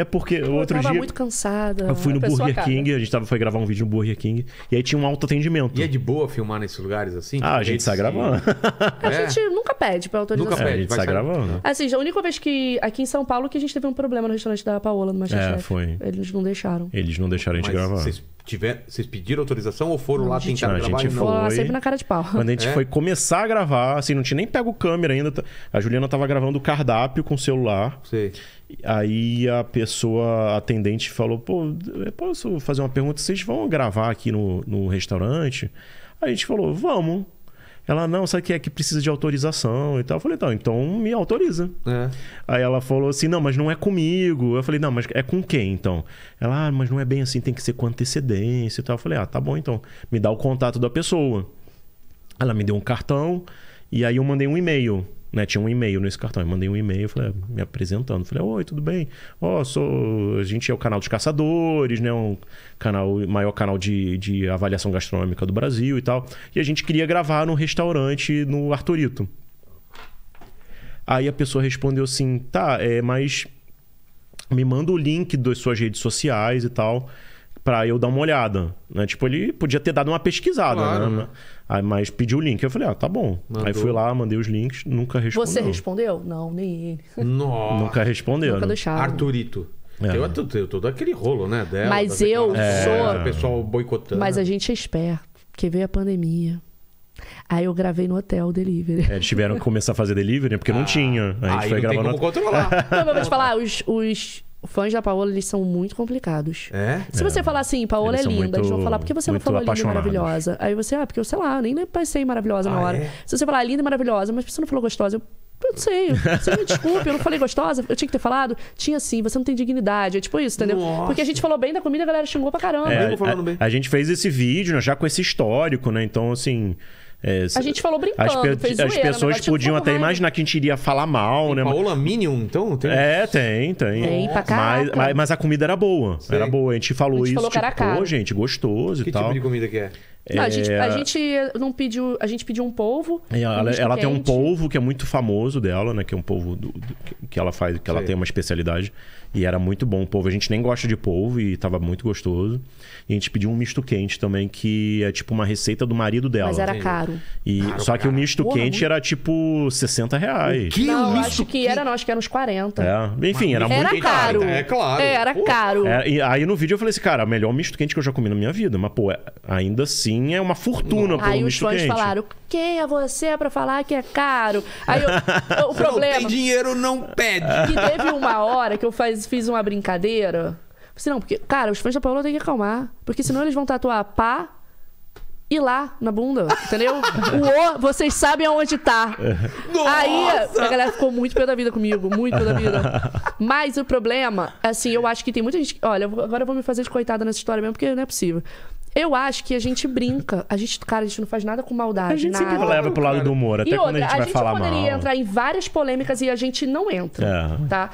É porque o outro dia. Eu muito cansada. Eu fui no Burger cara. King, a gente tava, foi gravar um vídeo no Burger King. E aí tinha um alto atendimento. E é de boa filmar nesses lugares assim? Ah, a gente sai gravando. É. A gente nunca pede pra autorização. Nunca é, pede, a gente sai gravando. Assim, a única vez que. Aqui em São Paulo que a gente teve um problema no restaurante da Paola, no Masterchef. É, foi. Eles não deixaram. Eles não deixaram a gente Mas gravar. Vocês tiver, vocês pediram autorização ou foram não, lá tentar gravar? A gente, a gente foi lá sempre na cara de pau. Quando a gente é? foi começar a gravar, assim, não tinha nem pego câmera ainda. A Juliana tava gravando o cardápio com o celular. Sei. Aí a, pessoa atendente falou: pô, posso fazer uma pergunta? Vocês vão gravar aqui no, no restaurante? a gente falou: vamos. Ela, não, sabe que é que precisa de autorização e tal. Eu falei, então, então me autoriza. É. Aí ela falou assim, não, mas não é comigo. Eu falei, não, mas é com quem, então? Ela, ah, mas não é bem assim, tem que ser com antecedência e tal. Eu falei, ah, tá bom, então. Me dá o contato da pessoa. Ela me deu um cartão e aí eu mandei um e-mail. Né, tinha um e-mail nesse cartão. Eu mandei um e-mail, falei, me apresentando. Falei, oi, tudo bem? Ó, oh, sou. A gente é o canal dos caçadores, né? Um canal, maior canal de, de avaliação gastronômica do Brasil e tal. E a gente queria gravar num restaurante no Arthurito, Aí a pessoa respondeu assim: tá, é, mas me manda o link das suas redes sociais e tal pra eu dar uma olhada. Né? Tipo, ele podia ter dado uma pesquisada, claro. né? Aí, mas pediu o link. Eu falei, ah, tá bom. Mandou. Aí fui lá, mandei os links, nunca respondeu. Você respondeu? Não, nem ele. Nossa. Nunca respondeu. Nunca deixaram. Arturito. É. Tem, todo, todo aquele rolo, né? Dela, mas eu é. sou. O pessoal boicotando. Mas a gente é esperto, porque veio a pandemia. Aí eu gravei no hotel delivery. É, eles tiveram que começar a fazer delivery, né? porque ah, não tinha. A gente foi gravando. Não, mas vou te falar, os, os fãs da Paola, eles são muito complicados. É? Se você é. falar assim, Paola eles é linda, muito, eles vão falar, por que você não falou linda e maravilhosa? Aí você, ah, porque eu sei lá, nem passei maravilhosa ah, na hora. É? Se você falar linda e maravilhosa, mas você não falou gostosa, eu. Eu não sei, você me desculpe, eu não falei gostosa, eu tinha que ter falado. Tinha sim, você não tem dignidade. É tipo isso, entendeu? Nossa. Porque a gente falou bem da comida, a galera xingou pra caramba. É, a, a, a gente fez esse vídeo né, já com esse histórico, né? Então, assim. É, a gente falou brincando, as, pe zoeira, as né? pessoas podiam até vai. imaginar que a gente iria falar mal, né? tem né? Paola Minion, então? Tem... É, tem, tem. tem pra mas, mas, mas a comida era boa. Sei. Era boa. A gente falou a gente isso. Falou cara tipo, cara. Pô, gente, gostoso que e tipo tal. Que tipo de comida que é? Não, a, é, gente, a gente não pediu. A gente pediu um polvo. É, ela, ela tem um polvo que é muito famoso dela, né? Que é um polvo do, do, que ela faz, que Sim. ela tem uma especialidade. E era muito bom o polvo. A gente nem gosta de polvo e tava muito gostoso. E a gente pediu um misto quente também, que é tipo uma receita do marido dela. Mas era caro. E, caro só que caro. o misto Porra, quente muito... era tipo 60 reais. Que não, misto acho que, que era, não, acho que era uns 40. É. Enfim, era, era muito caro. É claro. É, era caro. É, e aí no vídeo eu falei assim, cara, o melhor misto quente que eu já comi na minha vida. Mas, pô, é, ainda assim é uma fortuna Não. pelo Aí os fãs quente. falaram, quem é você para falar que é caro? Aí eu, o problema... Não tem dinheiro, não pede. Que teve uma hora que eu faz, fiz uma brincadeira. Falei, não, porque, cara, os fãs da Paola têm que acalmar. Porque senão eles vão tatuar pá e lá na bunda, entendeu? o O, vocês sabem aonde tá. Nossa! Aí a galera ficou muito pé da vida comigo, muito pé da vida. Mas o problema, assim, eu acho que tem muita gente. Olha, agora eu vou me fazer de coitada nessa história mesmo, porque não é possível. Eu acho que a gente brinca. A gente, cara, a gente não faz nada com maldade. A gente nada. sempre leva pro lado do humor, até quando a gente vai falar mal. A gente poderia mal. entrar em várias polêmicas e a gente não entra, é. tá?